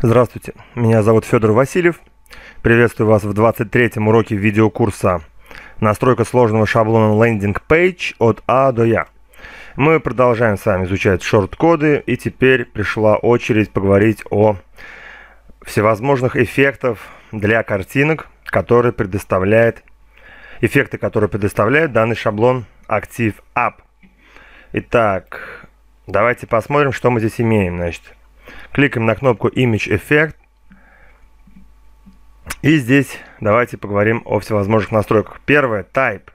Здравствуйте, меня зовут Федор Васильев. Приветствую вас в 23-м уроке видеокурса «Настройка сложного шаблона лендинг пейдж от А до Я». Мы продолжаем с вами изучать шорт-коды, и теперь пришла очередь поговорить о всевозможных эффектов для картинок, которые предоставляет эффекты, которые предоставляет данный шаблон Active App. Итак, давайте посмотрим, что мы здесь имеем. Значит, Кликаем на кнопку Image Effect. И здесь давайте поговорим о всевозможных настройках. Первое, Type.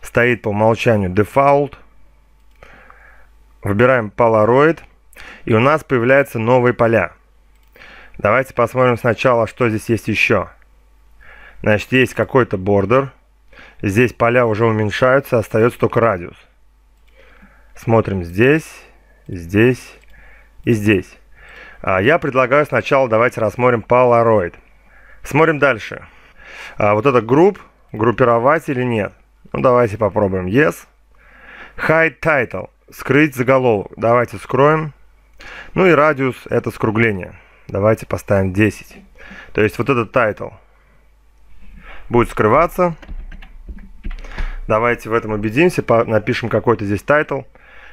Стоит по умолчанию Default. Выбираем Polaroid. И у нас появляются новые поля. Давайте посмотрим сначала, что здесь есть еще. Значит, есть какой-то бордер. Здесь поля уже уменьшаются, остается только радиус. Смотрим здесь, здесь и здесь. А, я предлагаю сначала давайте рассмотрим Polaroid. Смотрим дальше. А, вот это групп, группировать или нет. Ну давайте попробуем. Yes. Hide title. Скрыть заголовок. Давайте скроем. Ну и радиус это скругление. Давайте поставим 10. То есть вот этот тайтл будет скрываться. Давайте в этом убедимся. Напишем какой-то здесь тайтл.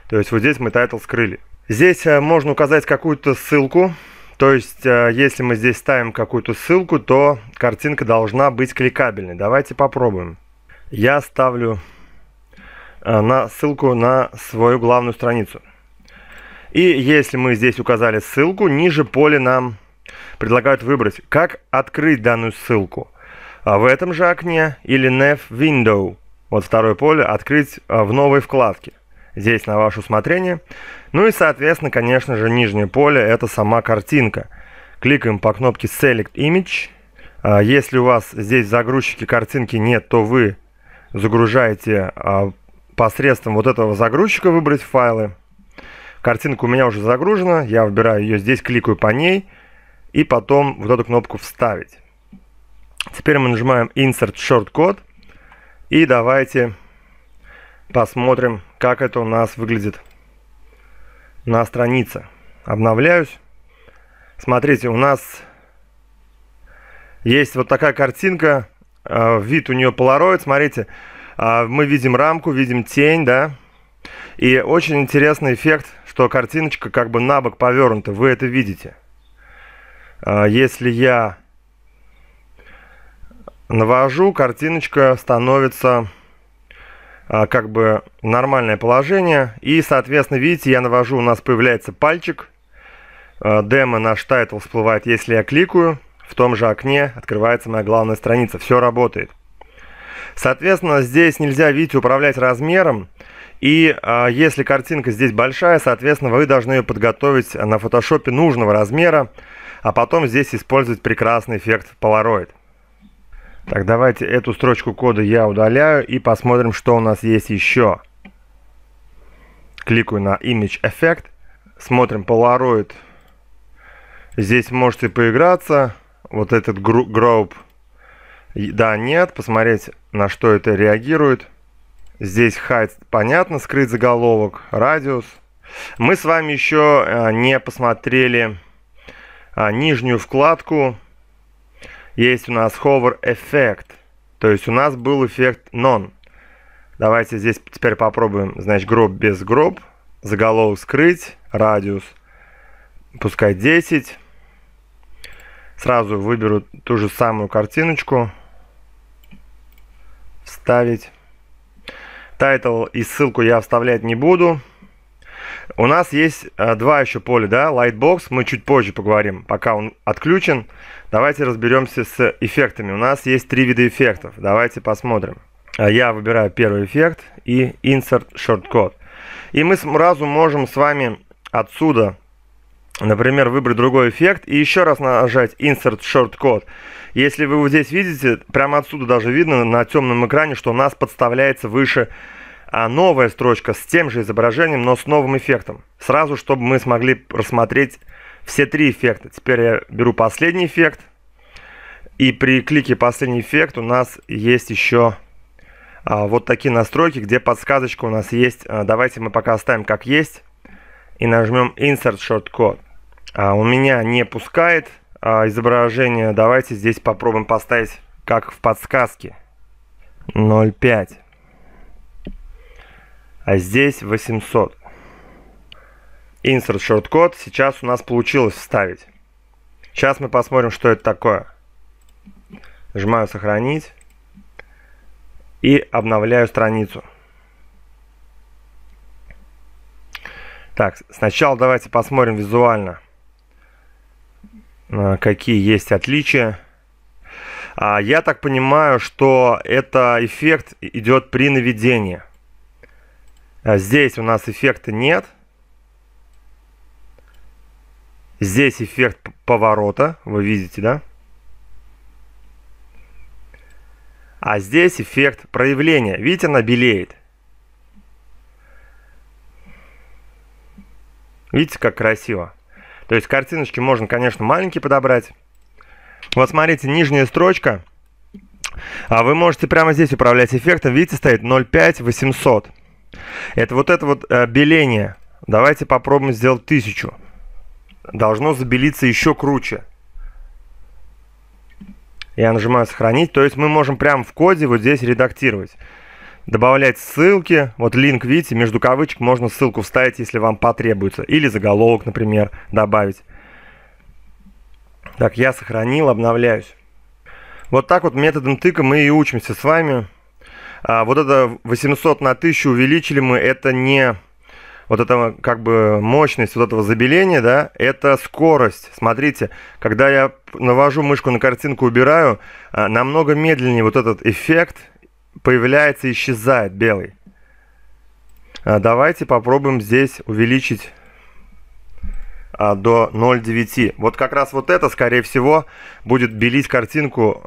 То есть вот здесь мы тайтл скрыли. Здесь э, можно указать какую-то ссылку. То есть, э, если мы здесь ставим какую-то ссылку, то картинка должна быть кликабельной. Давайте попробуем. Я ставлю э, на ссылку на свою главную страницу. И если мы здесь указали ссылку, ниже поле нам предлагают выбрать, как открыть данную ссылку. А в этом же окне или Nav Window, вот второе поле, открыть в новой вкладке здесь на ваше усмотрение. Ну и, соответственно, конечно же, нижнее поле – это сама картинка. Кликаем по кнопке Select Image. А, если у вас здесь в загрузчике картинки нет, то вы загружаете а, посредством вот этого загрузчика выбрать файлы. Картинка у меня уже загружена, я выбираю ее здесь, кликаю по ней и потом вот эту кнопку «Вставить». Теперь мы нажимаем Insert Shortcode и давайте посмотрим как это у нас выглядит на странице. Обновляюсь. Смотрите, у нас есть вот такая картинка. А, вид у нее полароид, смотрите. А, мы видим рамку, видим тень, да. И очень интересный эффект, что картиночка как бы на бок повернута. Вы это видите. А, если я навожу, картиночка становится а, как бы нормальное положение. И, соответственно, видите, я навожу, у нас появляется пальчик. А, демо наш тайтл всплывает, если я кликаю. В том же окне открывается моя главная страница. Все работает. Соответственно, здесь нельзя, видите, управлять размером. И э, если картинка здесь большая, соответственно, вы должны ее подготовить на фотошопе нужного размера, а потом здесь использовать прекрасный эффект Polaroid. Так, давайте эту строчку кода я удаляю и посмотрим, что у нас есть еще. Кликаю на Image Effect, смотрим Polaroid. Здесь можете поиграться. Вот этот group. Да, нет, посмотреть, на что это реагирует. Здесь hide, понятно, скрыть заголовок, радиус. Мы с вами еще э, не посмотрели э, нижнюю вкладку есть у нас hover эффект. То есть у нас был эффект none. Давайте здесь теперь попробуем, значит, гроб без гроб. Заголовок скрыть, радиус пускай 10. Сразу выберу ту же самую картиночку. Вставить. Тайтл и ссылку я вставлять не буду. У нас есть э, два еще поля, да, Lightbox, мы чуть позже поговорим, пока он отключен. Давайте разберемся с эффектами. У нас есть три вида эффектов, давайте посмотрим. Э, я выбираю первый эффект и Insert Shortcode. И мы сразу можем с вами отсюда, например, выбрать другой эффект и еще раз нажать Insert Shortcode. Если вы вот здесь видите, прямо отсюда даже видно на темном экране, что у нас подставляется выше а новая строчка с тем же изображением, но с новым эффектом. Сразу, чтобы мы смогли рассмотреть все три эффекта. Теперь я беру последний эффект. И при клике последний эффект у нас есть еще а, вот такие настройки, где подсказочка у нас есть. А, давайте мы пока оставим как есть. И нажмем Insert Shortcode. А, у меня не пускает а, изображение. Давайте здесь попробуем поставить как в подсказке. 0.5 а здесь 800. Insert shortcode сейчас у нас получилось вставить. Сейчас мы посмотрим, что это такое. Нажимаю сохранить и обновляю страницу. Так, сначала давайте посмотрим визуально, э, какие есть отличия. А, я так понимаю, что это эффект идет при наведении. А здесь у нас эффекта нет. Здесь эффект поворота, вы видите, да? А здесь эффект проявления. Видите, она белеет. Видите, как красиво. То есть картиночки можно, конечно, маленькие подобрать. Вот смотрите, нижняя строчка. А вы можете прямо здесь управлять эффектом. Видите, стоит 0,5 800. Это вот это вот э, беление. Давайте попробуем сделать тысячу. Должно забелиться еще круче. Я нажимаю сохранить. То есть мы можем прямо в коде вот здесь редактировать. Добавлять ссылки. Вот линк, видите, между кавычек можно ссылку вставить, если вам потребуется. Или заголовок, например, добавить. Так, я сохранил, обновляюсь. Вот так вот методом тыка мы и учимся с вами. А вот это 800 на 1000 увеличили мы, это не вот эта как бы мощность вот этого забеления, да, это скорость. Смотрите, когда я навожу мышку на картинку, убираю, а, намного медленнее вот этот эффект появляется и исчезает белый. А, давайте попробуем здесь увеличить а, до 0,9. Вот как раз вот это, скорее всего, будет белить картинку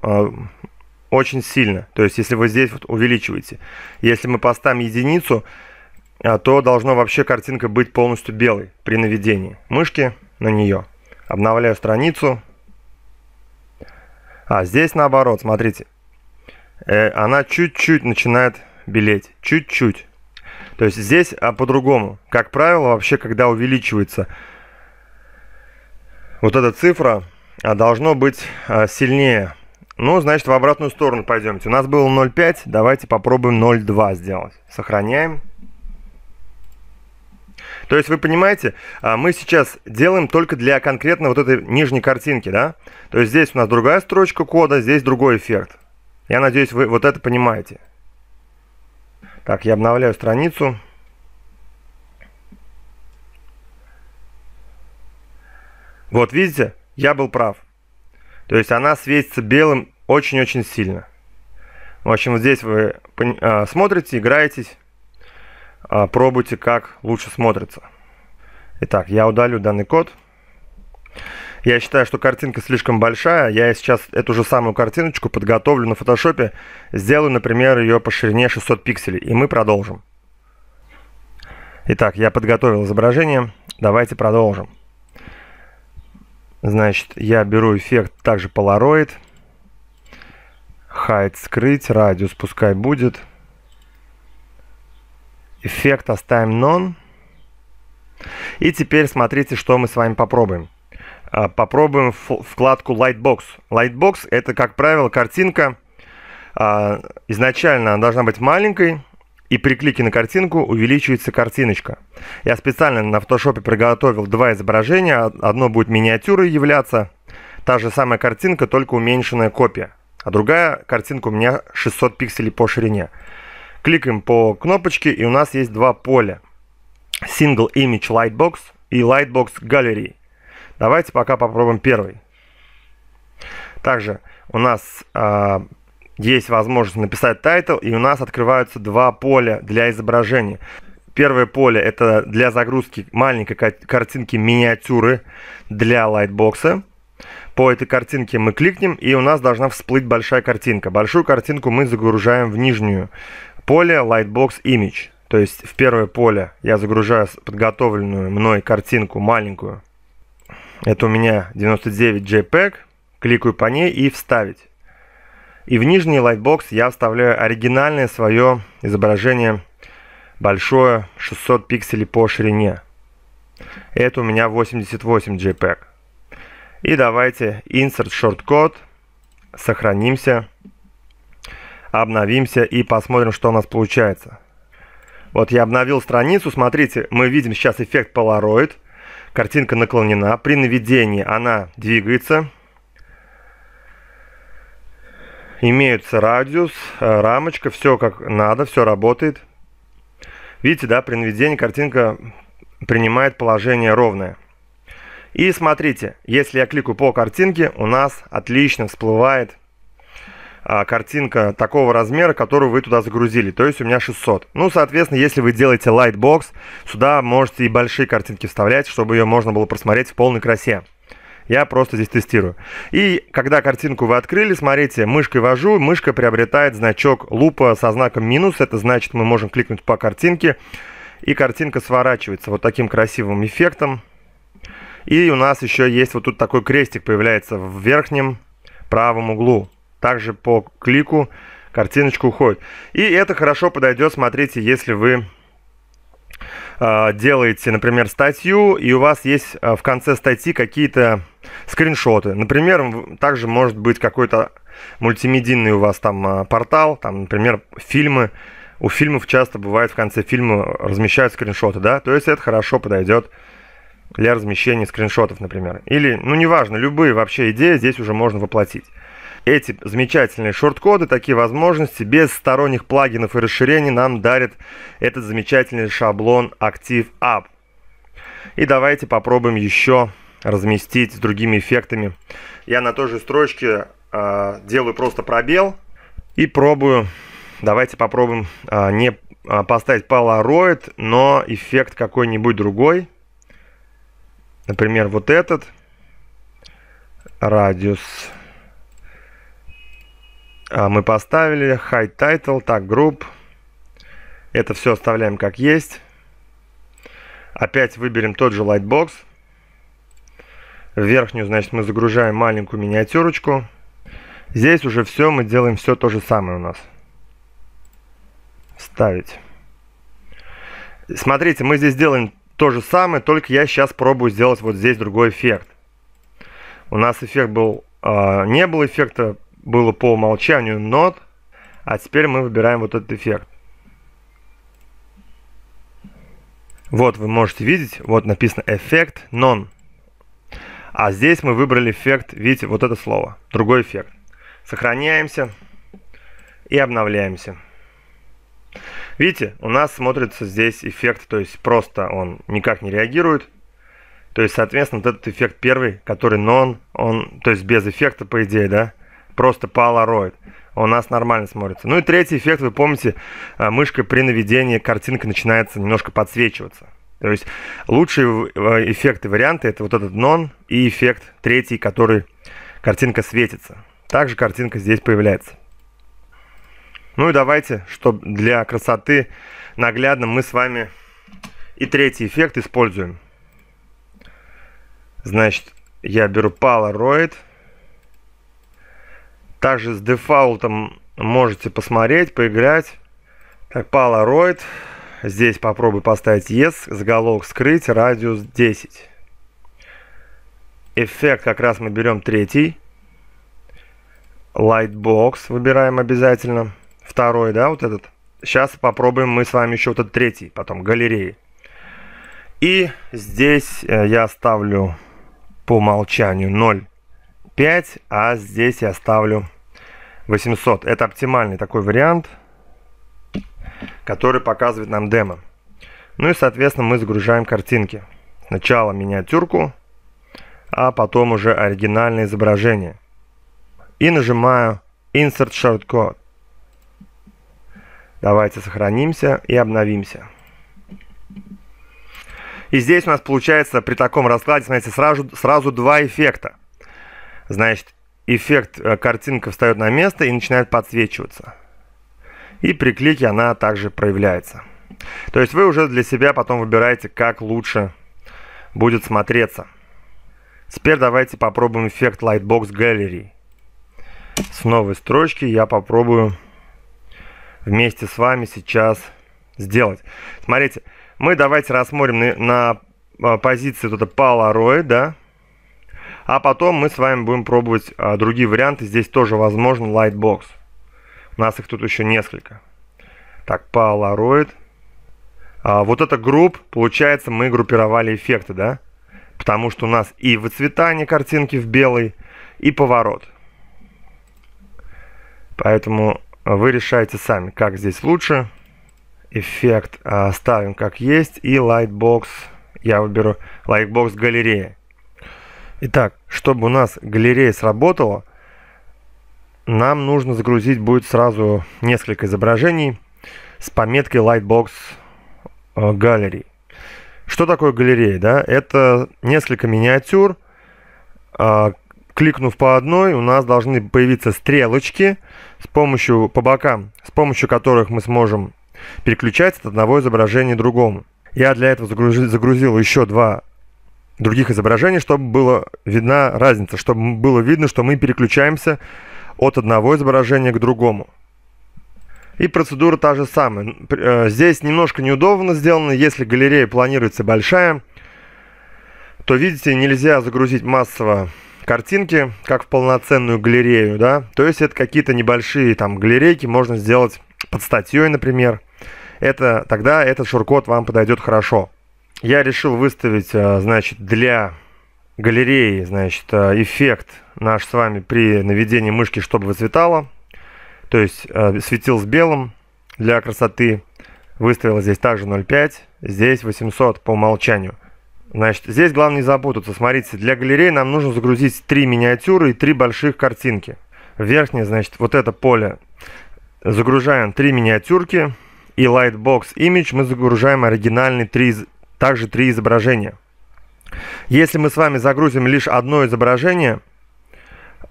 очень сильно. То есть, если вы здесь вот увеличиваете. Если мы поставим единицу, а, то должно вообще картинка быть полностью белой при наведении мышки на нее. Обновляю страницу. А здесь наоборот, смотрите. Э, она чуть-чуть начинает белеть. Чуть-чуть. То есть здесь а по-другому. Как правило, вообще, когда увеличивается вот эта цифра, а, должно быть а, сильнее ну, значит, в обратную сторону пойдемте. У нас было 0,5, давайте попробуем 0,2 сделать. Сохраняем. То есть вы понимаете, а, мы сейчас делаем только для конкретно вот этой нижней картинки, да? То есть здесь у нас другая строчка кода, здесь другой эффект. Я надеюсь, вы вот это понимаете. Так, я обновляю страницу. Вот видите, я был прав. То есть она светится белым очень-очень сильно. В общем, здесь вы а, смотрите, играетесь, а, пробуйте, как лучше смотрится. Итак, я удалю данный код. Я считаю, что картинка слишком большая. Я сейчас эту же самую картиночку подготовлю на фотошопе. Сделаю, например, ее по ширине 600 пикселей. И мы продолжим. Итак, я подготовил изображение. Давайте продолжим. Значит, я беру эффект также Polaroid. хайд скрыть, радиус пускай будет. Эффект оставим None. И теперь смотрите, что мы с вами попробуем. А, попробуем вкладку Lightbox. Lightbox это, как правило, картинка. А, изначально она должна быть маленькой, и при клике на картинку увеличивается картиночка. Я специально на фотошопе приготовил два изображения. Одно будет миниатюрой являться, та же самая картинка, только уменьшенная копия. А другая картинка у меня 600 пикселей по ширине. Кликаем по кнопочке и у нас есть два поля. Single Image Lightbox и Lightbox Gallery. Давайте пока попробуем первый. Также у нас а, есть возможность написать тайтл, и у нас открываются два поля для изображения. Первое поле это для загрузки маленькой картинки миниатюры для лайтбокса. По этой картинке мы кликнем, и у нас должна всплыть большая картинка. Большую картинку мы загружаем в нижнюю поле Lightbox Image. То есть в первое поле я загружаю подготовленную мной картинку маленькую. Это у меня 99 JPEG. Кликаю по ней и вставить. И в нижний лайтбокс я вставляю оригинальное свое изображение большое 600 пикселей по ширине. Это у меня 88 JPEG. И давайте Insert Shortcode, сохранимся, обновимся и посмотрим, что у нас получается. Вот я обновил страницу, смотрите, мы видим сейчас эффект Polaroid. Картинка наклонена, при наведении она двигается, Имеются радиус, э, рамочка, все как надо, все работает. Видите, да, при наведении картинка принимает положение ровное. И смотрите, если я кликаю по картинке, у нас отлично всплывает а, картинка такого размера, которую вы туда загрузили. То есть у меня 600. Ну, соответственно, если вы делаете Lightbox, сюда можете и большие картинки вставлять, чтобы ее можно было просмотреть в полной красе. Я просто здесь тестирую. И когда картинку вы открыли, смотрите, мышкой вожу, мышка приобретает значок лупа со знаком минус. Это значит, мы можем кликнуть по картинке, и картинка сворачивается вот таким красивым эффектом. И у нас еще есть вот тут такой крестик появляется в верхнем правом углу. Также по клику картиночка уходит. И это хорошо подойдет, смотрите, если вы Э, делаете, например, статью, и у вас есть э, в конце статьи какие-то скриншоты. Например, также может быть какой-то мультимедийный у вас там э, портал, там, например, фильмы. У фильмов часто бывает в конце фильма размещают скриншоты, да? То есть это хорошо подойдет для размещения скриншотов, например. Или, ну, неважно, любые вообще идеи здесь уже можно воплотить эти замечательные шорт-коды, такие возможности без сторонних плагинов и расширений нам дарит этот замечательный шаблон Active App. И давайте попробуем еще разместить с другими эффектами. Я на той же строчке э, делаю просто пробел и пробую. Давайте попробуем э, не а, поставить Polaroid, но эффект какой-нибудь другой. Например, вот этот. Радиус. Радиус. А, мы поставили high title, так, group. Это все оставляем как есть. Опять выберем тот же Lightbox. верхнюю, значит, мы загружаем маленькую миниатюрочку. Здесь уже все, мы делаем все то же самое у нас. Ставить. Смотрите, мы здесь делаем то же самое, только я сейчас пробую сделать вот здесь другой эффект. У нас эффект был... А, не был эффекта было по умолчанию нот, а теперь мы выбираем вот этот эффект. Вот вы можете видеть, вот написано эффект non. А здесь мы выбрали эффект, видите, вот это слово, другой эффект. Сохраняемся и обновляемся. Видите, у нас смотрится здесь эффект, то есть просто он никак не реагирует. То есть, соответственно, вот этот эффект первый, который non, он, то есть без эффекта, по идее, да, просто полароид. У нас нормально смотрится. Ну и третий эффект, вы помните, э, мышкой при наведении картинка начинается немножко подсвечиваться. То есть лучшие э, эффекты, варианты, это вот этот нон и эффект третий, который картинка светится. Также картинка здесь появляется. Ну и давайте, чтобы для красоты наглядно мы с вами и третий эффект используем. Значит, я беру Polaroid. Polaroid. Также с дефолтом можете посмотреть, поиграть. Так, Polaroid. Здесь попробую поставить Yes, заголовок скрыть, радиус 10. Эффект как раз мы берем третий. Lightbox выбираем обязательно. Второй, да, вот этот. Сейчас попробуем мы с вами еще вот этот третий, потом галереи. И здесь э, я ставлю по умолчанию 0,5, а здесь я ставлю 800. Это оптимальный такой вариант, который показывает нам демо. Ну и, соответственно, мы загружаем картинки. Сначала миниатюрку, а потом уже оригинальное изображение. И нажимаю Insert Shortcode. Давайте сохранимся и обновимся. И здесь у нас получается при таком раскладе, смотрите, сразу, сразу два эффекта. Значит, эффект э, картинка встает на место и начинает подсвечиваться. И при клике она также проявляется. То есть вы уже для себя потом выбираете, как лучше будет смотреться. Теперь давайте попробуем эффект Lightbox Gallery. С новой строчки я попробую вместе с вами сейчас сделать. Смотрите, мы давайте рассмотрим на, на э, позиции вот это Polaroid, да, а потом мы с вами будем пробовать а, другие варианты. Здесь тоже возможен Lightbox. У нас их тут еще несколько. Так, Polaroid. А, вот эта групп, получается, мы группировали эффекты, да? Потому что у нас и выцветание картинки в белый, и поворот. Поэтому а, вы решаете сами, как здесь лучше. Эффект а, ставим как есть. И Lightbox, я выберу Lightbox галерея. Итак, чтобы у нас галерея сработала, нам нужно загрузить будет сразу несколько изображений с пометкой Lightbox э, Gallery. Что такое галерея? Да? Это несколько миниатюр. А, кликнув по одной, у нас должны появиться стрелочки с помощью, по бокам, с помощью которых мы сможем переключать от одного изображения к другому. Я для этого загрузил, загрузил еще два других изображений, чтобы была видна разница, чтобы было видно, что мы переключаемся от одного изображения к другому. И процедура та же самая. Э, здесь немножко неудобно сделано. Если галерея планируется большая, то, видите, нельзя загрузить массово картинки, как в полноценную галерею, да. То есть это какие-то небольшие там галерейки можно сделать под статьей, например. Это, тогда этот шуркот вам подойдет хорошо я решил выставить, а, значит, для галереи, значит, а, эффект наш с вами при наведении мышки, чтобы выцветало. То есть а, светил с белым для красоты. Выставил здесь также 0,5, здесь 800 по умолчанию. Значит, здесь главное не запутаться. Смотрите, для галереи нам нужно загрузить три миниатюры и три больших картинки. Верхнее, значит, вот это поле. Загружаем три миниатюрки и Lightbox Image мы загружаем оригинальный три также три изображения. Если мы с вами загрузим лишь одно изображение,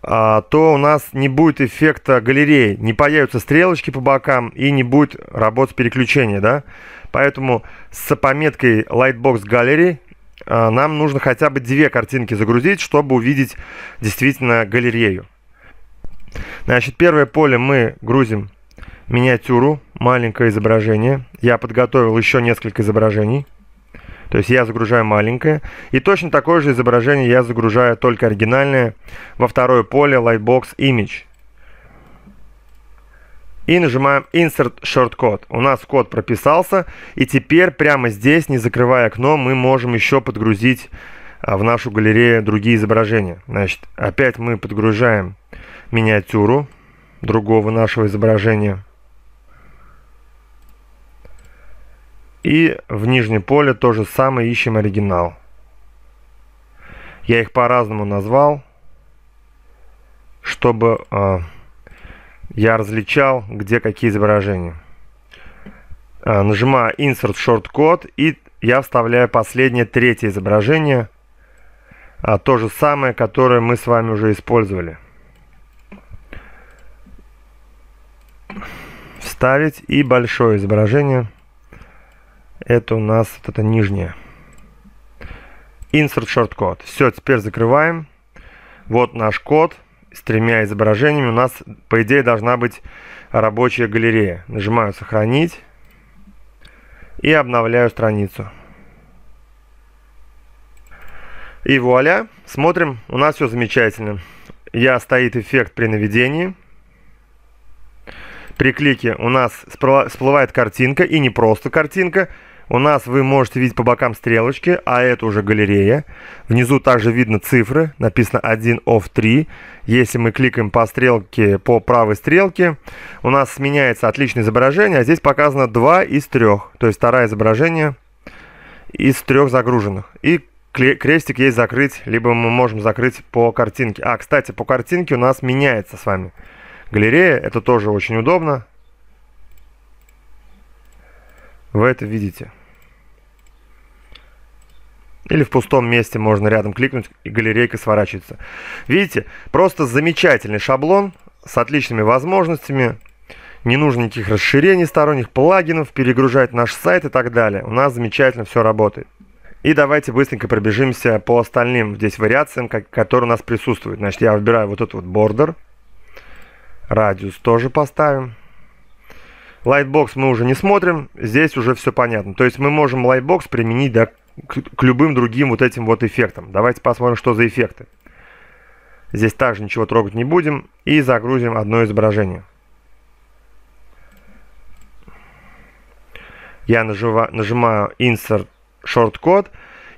а, то у нас не будет эффекта галереи, не появятся стрелочки по бокам и не будет работать переключение, Да? Поэтому с пометкой Lightbox Gallery а, нам нужно хотя бы две картинки загрузить, чтобы увидеть действительно галерею. Значит, первое поле мы грузим миниатюру, маленькое изображение. Я подготовил еще несколько изображений. То есть я загружаю маленькое. И точно такое же изображение я загружаю только оригинальное во второе поле Lightbox Image. И нажимаем Insert Shortcode. У нас код прописался. И теперь прямо здесь, не закрывая окно, мы можем еще подгрузить а, в нашу галерею другие изображения. Значит, опять мы подгружаем миниатюру другого нашего изображения. И в нижнем поле то же самое ищем оригинал. Я их по-разному назвал, чтобы э, я различал, где какие изображения. Э, нажимаю Insert Short Code и я вставляю последнее третье изображение. Э, то же самое, которое мы с вами уже использовали. Вставить и большое изображение. Это у нас вот это нижнее. Insert Short Все, теперь закрываем. Вот наш код с тремя изображениями. У нас, по идее, должна быть рабочая галерея. Нажимаю «Сохранить» и обновляю страницу. И вуаля, смотрим, у нас все замечательно. Я стоит эффект при наведении. При клике у нас всплывает картинка, и не просто картинка, у нас вы можете видеть по бокам стрелочки, а это уже галерея. Внизу также видно цифры, написано 1 of 3. Если мы кликаем по стрелке, по правой стрелке, у нас сменяется отличное изображение, а здесь показано 2 из 3. То есть второе изображение из трех загруженных. И крестик есть закрыть, либо мы можем закрыть по картинке. А, кстати, по картинке у нас меняется с вами. Галерея, это тоже очень удобно вы это видите. Или в пустом месте можно рядом кликнуть, и галерейка сворачивается. Видите, просто замечательный шаблон с отличными возможностями. Не нужно никаких расширений сторонних, плагинов, перегружать наш сайт и так далее. У нас замечательно все работает. И давайте быстренько пробежимся по остальным здесь вариациям, которые у нас присутствуют. Значит, я выбираю вот этот вот бордер. Радиус тоже поставим. Лайтбокс мы уже не смотрим, здесь уже все понятно. То есть мы можем лайтбокс применить да, к, к любым другим вот этим вот эффектам. Давайте посмотрим, что за эффекты. Здесь также ничего трогать не будем. И загрузим одно изображение. Я нажива, нажимаю Insert Shortcode.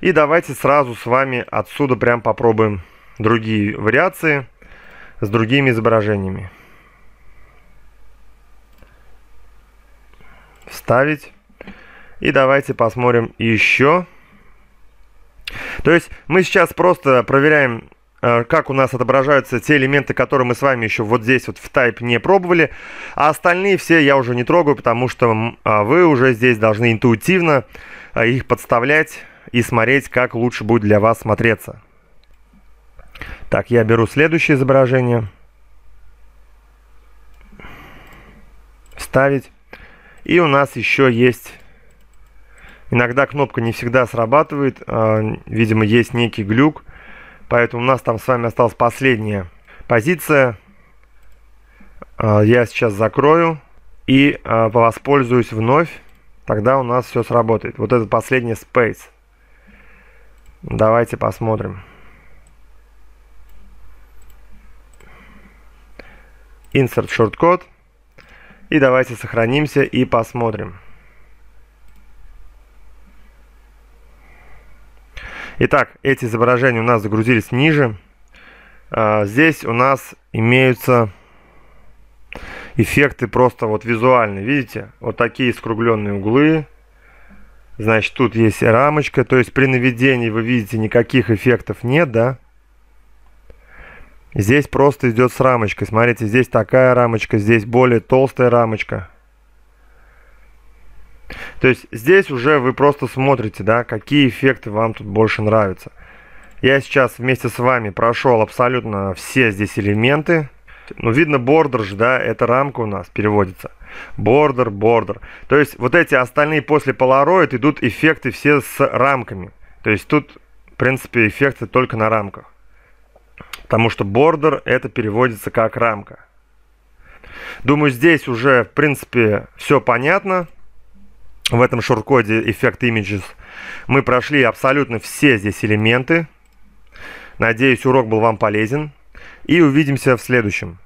И давайте сразу с вами отсюда прям попробуем другие вариации с другими изображениями. ставить И давайте посмотрим еще. То есть мы сейчас просто проверяем, э, как у нас отображаются те элементы, которые мы с вами еще вот здесь вот в Type не пробовали. А остальные все я уже не трогаю, потому что а вы уже здесь должны интуитивно э, их подставлять и смотреть, как лучше будет для вас смотреться. Так, я беру следующее изображение. Ставить. И у нас еще есть... Иногда кнопка не всегда срабатывает. А, видимо, есть некий глюк. Поэтому у нас там с вами осталась последняя позиция. А, я сейчас закрою и а, воспользуюсь вновь. Тогда у нас все сработает. Вот этот последний space. Давайте посмотрим. Insert shortcode. И давайте сохранимся и посмотрим. Итак, эти изображения у нас загрузились ниже. А, здесь у нас имеются эффекты просто вот визуальные. Видите? Вот такие скругленные углы. Значит, тут есть рамочка. То есть при наведении вы видите никаких эффектов нет, да? Здесь просто идет с рамочкой. Смотрите, здесь такая рамочка, здесь более толстая рамочка. То есть здесь уже вы просто смотрите, да, какие эффекты вам тут больше нравятся. Я сейчас вместе с вами прошел абсолютно все здесь элементы. Ну, видно, бордер же, да, это рамка у нас переводится. Бордер, бордер. То есть вот эти остальные после Polaroid идут эффекты все с рамками. То есть тут, в принципе, эффекты только на рамках. Потому что border это переводится как рамка. Думаю, здесь уже, в принципе, все понятно. В этом шорткоде эффект Images мы прошли абсолютно все здесь элементы. Надеюсь, урок был вам полезен. И увидимся в следующем.